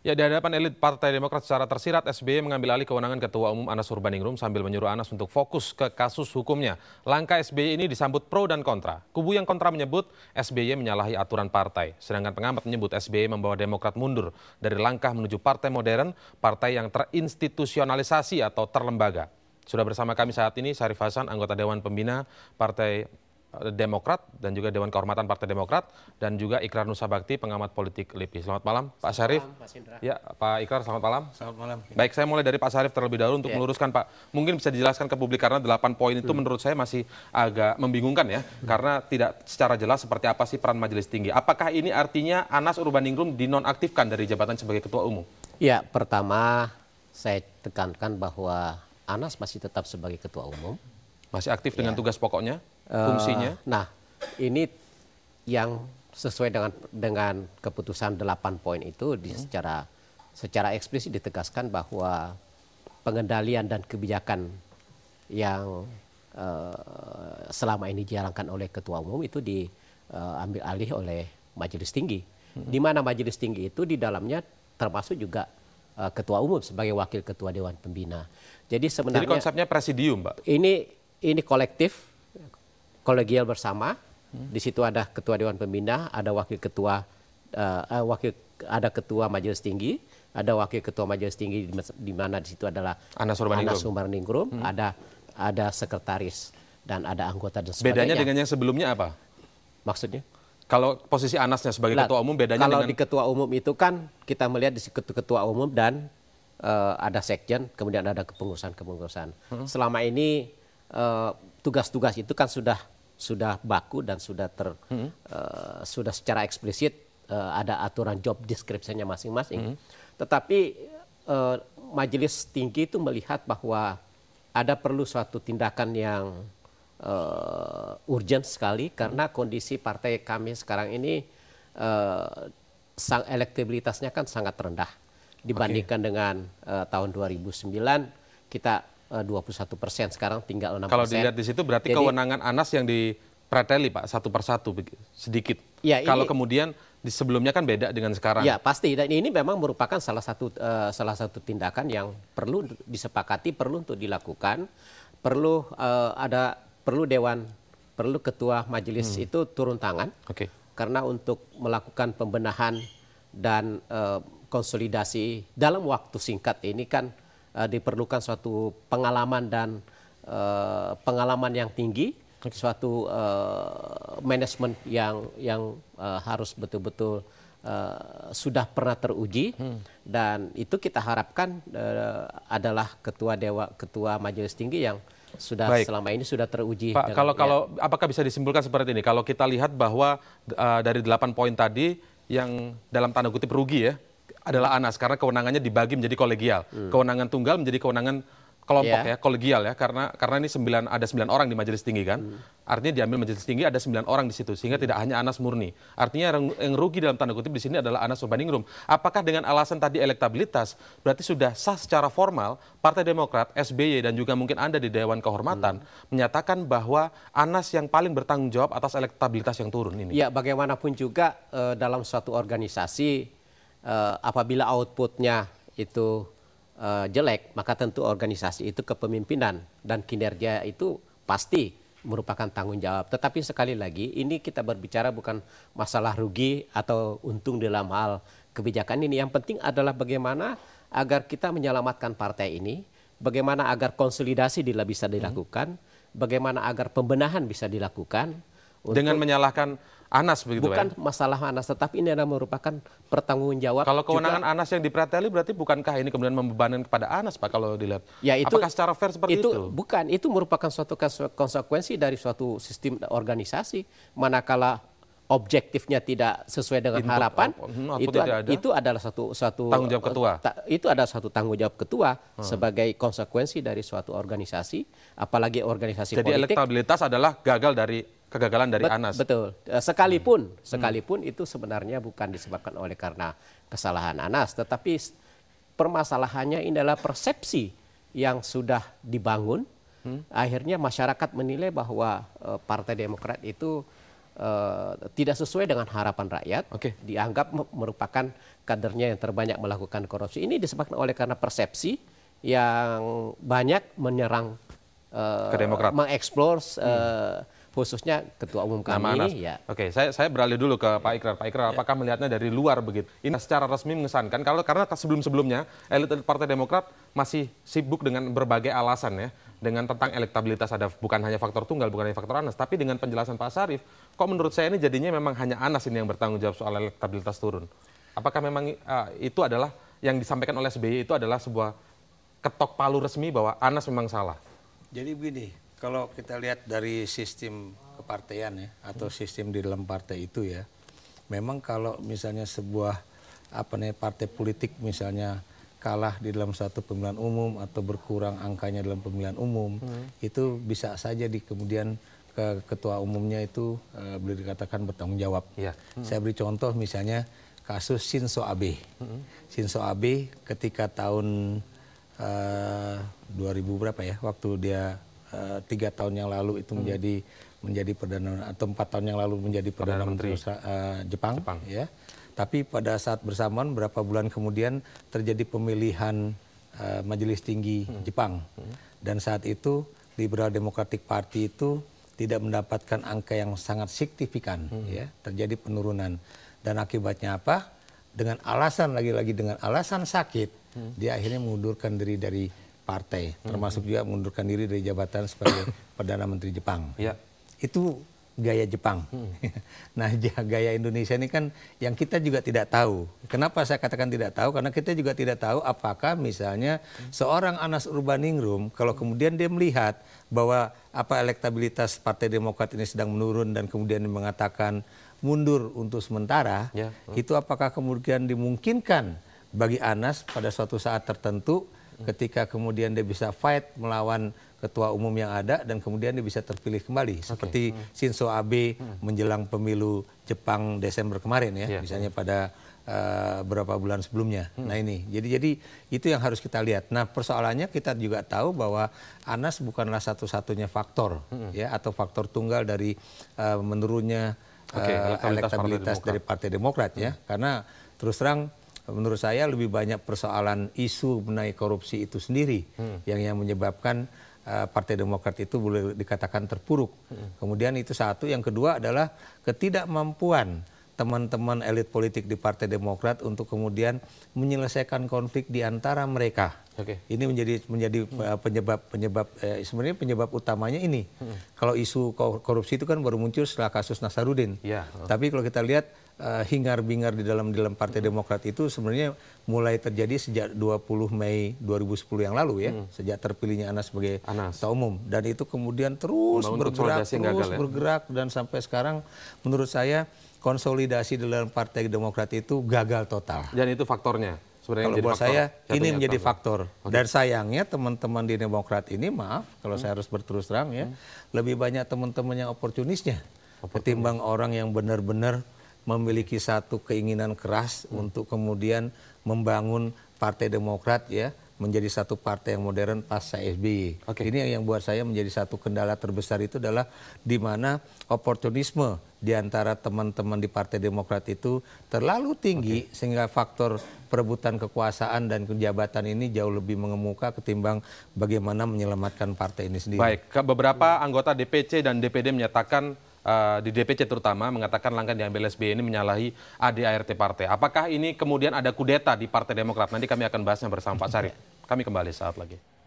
Ya, di hadapan elit Partai Demokrat secara tersirat, SBY mengambil alih kewenangan Ketua Umum Anas Urbaningrum sambil menyuruh Anas untuk fokus ke kasus hukumnya. Langkah SBY ini disambut pro dan kontra. Kubu yang kontra menyebut SBY menyalahi aturan partai, sedangkan pengamat menyebut SBY membawa Demokrat mundur dari langkah menuju partai modern, partai yang terinstitusionalisasi atau terlembaga. Sudah bersama kami saat ini Syarif Hasan, anggota Dewan Pembina Partai Eh, Demokrat dan juga Dewan Kehormatan Partai Demokrat dan juga Ikrar Nusa Bakti pengamat politik LIPI. Selamat malam Pak Syarif. malam, Ya, Pak Ikrar selamat malam. Selamat malam. Baik, saya mulai dari Pak Syarif terlebih dahulu untuk ya. meluruskan Pak. Mungkin bisa dijelaskan ke publik karena delapan poin itu hmm. menurut saya masih agak membingungkan ya hmm. karena tidak secara jelas seperti apa sih peran majelis tinggi. Apakah ini artinya Anas Urbaningrum dinonaktifkan dari jabatan sebagai ketua umum? Ya, pertama saya tekankan bahwa Anas masih tetap sebagai ketua umum. Masih aktif ya. dengan tugas pokoknya? Eh, fungsinya? Uh, nah, ini yang sesuai dengan dengan keputusan 8 poin itu di, hmm. secara secara eksplisit ditegaskan bahwa pengendalian dan kebijakan yang uh, selama ini dijalankan oleh ketua umum itu diambil eh, uh, alih oleh majelis tinggi. Hmm. Di mana majelis tinggi itu di dalamnya termasuk juga ketua umum sebagai wakil ketua dewan pembina. Jadi sebenarnya Jadi konsepnya presidium, Pak. Ini ini kolektif kolegial bersama. Di situ ada ketua dewan pembina, ada wakil ketua uh, uh, wakil ada ketua majelis tinggi, ada wakil ketua majelis tinggi di, di mana di situ adalah Anas Urbaningrum, hmm. ada ada sekretaris dan ada anggota dan sebagainya. Bedanya dengan yang sebelumnya apa? Maksudnya? Kalau posisi Anasnya sebagai nah, ketua umum bedanya kalau dengan... di ketua umum itu kan kita melihat di ketua umum dan uh, ada sekjen, kemudian ada kepengurusan-kepengurusan. Hmm. Selama ini tugas-tugas uh, tugas -tugas itu kan sudah sudah baku dan sudah ter hmm. uh, sudah secara eksplisit uh, ada aturan job descriptionnya masing-masing. Hmm. Tetapi uh, majelis tinggi itu melihat bahwa ada perlu suatu tindakan yang uh, urgent sekali karena hmm. kondisi partai kami sekarang ini uh, sang elektabilitasnya kan sangat rendah dibandingkan okay. dengan uh, tahun 2009 kita 21 eh, persen sekarang tinggal 6 Kalau dilihat di situ berarti Jadi, kewenangan Anas yang dipreteli Pak satu persatu sedikit. Ya, ini, Kalau kemudian di sebelumnya kan beda dengan sekarang. Ya pasti dan ini memang merupakan salah satu uh, salah satu tindakan yang perlu disepakati perlu untuk dilakukan perlu uh, ada perlu dewan perlu ketua majelis hmm. itu turun tangan. Oke. Okay. Karena untuk melakukan pembenahan dan uh, konsolidasi dalam waktu singkat ini kan uh, diperlukan suatu pengalaman dan uh, pengalaman yang tinggi, okay. suatu uh, eh, manajemen yang yang uh, harus betul-betul Uh, sudah pernah teruji hmm. dan itu kita harapkan uh, adalah ketua dewa ketua majelis tinggi yang sudah Baik. selama ini sudah teruji. Pak, dengan, kalau ya. kalau apakah bisa disimpulkan seperti ini? Kalau kita lihat bahwa uh, dari delapan poin tadi yang dalam tanda kutip rugi ya, adalah Anas karena kewenangannya dibagi menjadi kolegial. Hmm. Kewenangan tunggal menjadi kewenangan kelompok yeah. ya, kolegial ya karena karena ini sembilan ada sembilan orang di majelis tinggi kan. Hmm. Artinya diambil majelis tinggi ada sembilan orang di situ sehingga hmm. tidak hanya Anas murni. Artinya yang, yang rugi dalam tanda kutip di sini adalah Anas Urbaningrum. Apakah dengan alasan tadi elektabilitas berarti sudah sah secara formal Partai Demokrat, SBY dan juga mungkin Anda di Dewan Kehormatan hmm. menyatakan bahwa Anas yang paling bertanggung jawab atas elektabilitas yang turun ini. Ya, bagaimanapun juga eh, dalam suatu organisasi uh, apabila outputnya itu uh, jelek, maka tentu organisasi itu kepemimpinan dan kinerja itu pasti merupakan tanggung jawab. Tetapi sekali lagi ini kita berbicara bukan masalah rugi atau untung dalam hal kebijakan ini. Yang penting adalah bagaimana agar kita menyelamatkan partai ini, bagaimana agar konsolidasi bisa dilakukan, hmm. bagaimana agar pembenahan bisa dilakukan. Dengan menyalahkan Anas begitu bukan ya? masalah Anas tetapi ini adalah merupakan pertanggungjawab kalau kewenangan juga, Anas yang diperateli berarti bukankah ini kemudian membebankan kepada Anas Pak kalau dilihat ya itu, apakah secara fair seperti itu, itu bukan itu merupakan suatu konsekuensi dari suatu sistem organisasi manakala objektifnya tidak sesuai dengan Input, harapan hmm, itu ada. itu adalah satu satu tanggung jawab eh, ketua ta, itu adalah satu tanggung jawab ketua hmm. sebagai konsekuensi dari suatu organisasi apalagi organisasi jadi politik jadi elektabilitas adalah gagal dari kegagalan dari Bet Anas. Betul. Eh, sekalipun, hmm. sekalipun itu sebenarnya bukan disebabkan oleh karena kesalahan Anas, tetapi permasalahannya adalah persepsi yang sudah dibangun. Hmm. Akhirnya masyarakat menilai bahwa uh, Partai Demokrat itu eh, tidak sesuai dengan harapan rakyat, okay. dianggap merupakan kadernya yang terbanyak melakukan korupsi. Ini disebabkan oleh karena persepsi yang banyak menyerang uh, mengeksplor. Uh, hmm khususnya ketua umum kami. Nah, Manas. Ya. Oke, saya saya beralih dulu ke Pak Ikrar. Pak Ikrar, ya. apakah melihatnya dari luar begitu? Ini secara resmi mengesankan kalau karena sebelum-sebelumnya elit Partai Demokrat masih sibuk dengan berbagai alasan ya dengan tentang elektabilitas ada bukan hanya faktor tunggal bukan hanya faktor Anas tapi dengan penjelasan Pak Sarif kok menurut saya ini jadinya memang hanya Anas ini yang bertanggung jawab soal elektabilitas turun apakah memang uh, itu adalah yang disampaikan oleh SBY itu adalah sebuah ketok palu resmi bahwa Anas memang salah jadi begini kalau kita lihat dari sistem kepartean ya atau hmm. sistem di dalam partai itu ya, memang kalau misalnya sebuah apa nih partai politik misalnya kalah di dalam satu pemilihan umum atau berkurang angkanya dalam pemilihan umum hmm. itu bisa saja di kemudian ke ketua umumnya itu e, boleh dikatakan bertanggung jawab. Ya. Hmm. Saya beri contoh misalnya kasus Shinzo Abe. Hmm. Shinzo Abe ketika tahun e, eh, 2000 berapa ya waktu dia Eh, tiga tahun yang lalu itu hmm. menjadi menjadi perdana atau empat tahun yang lalu menjadi perdana, perdana menteri uh, Jepang, Jepang, ya. Tapi pada saat bersamaan berapa bulan kemudian terjadi pemilihan uh, Majelis Tinggi hmm. Jepang hmm. dan saat itu Liberal Democratic Party itu tidak mendapatkan angka yang sangat signifikan, hmm. ya. Terjadi penurunan dan akibatnya apa? Dengan alasan lagi-lagi dengan alasan sakit, hmm. dia akhirnya mengundurkan diri dari partai, termasuk juga mengundurkan diri dari jabatan sebagai perdana menteri Jepang. Ya. Itu gaya Jepang. Hmm. nah, gaya Indonesia ini kan yang kita juga tidak tahu. Kenapa saya katakan tidak tahu? Karena kita juga tidak tahu apakah misalnya seorang Anas Urbaningrum kalau kemudian dia melihat bahwa apa elektabilitas Partai Demokrat ini sedang menurun dan kemudian mengatakan mundur untuk sementara, ya. hmm. itu apakah kemudian dimungkinkan bagi Anas pada suatu saat tertentu ketika kemudian dia bisa fight melawan ketua umum yang ada dan kemudian dia bisa terpilih kembali seperti hmm. Shinzo Abe hmm. menjelang pemilu Jepang Desember kemarin ya yeah. misalnya pada uh, eh, berapa bulan sebelumnya. Hmm. Nah ini jadi jadi itu yang harus kita lihat. Nah persoalannya kita juga tahu bahwa Anas bukanlah satu-satunya faktor hmm. ya atau faktor tunggal dari uh, menurunnya okay, elektabilitas, eh, elektabilitas dari Partai Demokrat ya. hmm. ya karena terus terang menurut saya lebih banyak persoalan isu mengenai korupsi itu sendiri hmm. yang yang menyebabkan uh, Partai Demokrat itu boleh dikatakan terpuruk. Hmm. Kemudian itu satu, yang kedua adalah ketidakmampuan teman-teman elit politik di Partai Demokrat untuk kemudian menyelesaikan konflik di antara mereka. Okay. Ini menjadi menjadi hmm. eh, penyebab penyebab eh, sebenarnya penyebab utamanya ini. Hmm. Kalau isu korupsi itu kan baru muncul setelah kasus Nasarudin. Yeah. Oh. Tapi kalau kita lihat uh, hingar-bingar di dalam dalam Partai Demokrat itu sebenarnya mulai terjadi sejak 20 Mei 2010 yang lalu ya, hmm. sejak terpilihnya Anas sebagai Anas. umum dan itu kemudian terus Membangun bergerak terus gagal, ya? bergerak dan sampai sekarang menurut saya konsolidasi di dalam Partai Demokrat itu gagal total. Dan itu faktornya. Sebenarnya kalau buat saya ini menjadi faktor. Okay. Dan sayangnya teman-teman di Demokrat ini maaf kalau hmm. saya harus berterus terang ya, hmm. lebih banyak teman-teman yang oportunisnya ketimbang orang yang benar-benar memiliki satu keinginan keras hmm. untuk kemudian membangun Partai Demokrat ya menjadi satu partai yang modern pasca SBY. Okay. Ini yang, buat saya menjadi satu kendala terbesar itu adalah di mana oportunisme di antara teman-teman di Partai Demokrat itu terlalu tinggi okay. sehingga faktor perebutan kekuasaan dan kejabatan ini jauh lebih mengemuka ketimbang bagaimana menyelamatkan partai ini sendiri. Baik, beberapa anggota DPC dan DPD menyatakan Eh, di DPC terutama mengatakan langkah diambil SBY ini menyalahi ADART partai. Apakah ini kemudian ada kudeta di Partai Demokrat? Nanti kami akan bahasnya bersama Pak Sarif. Kami kembali saat lagi.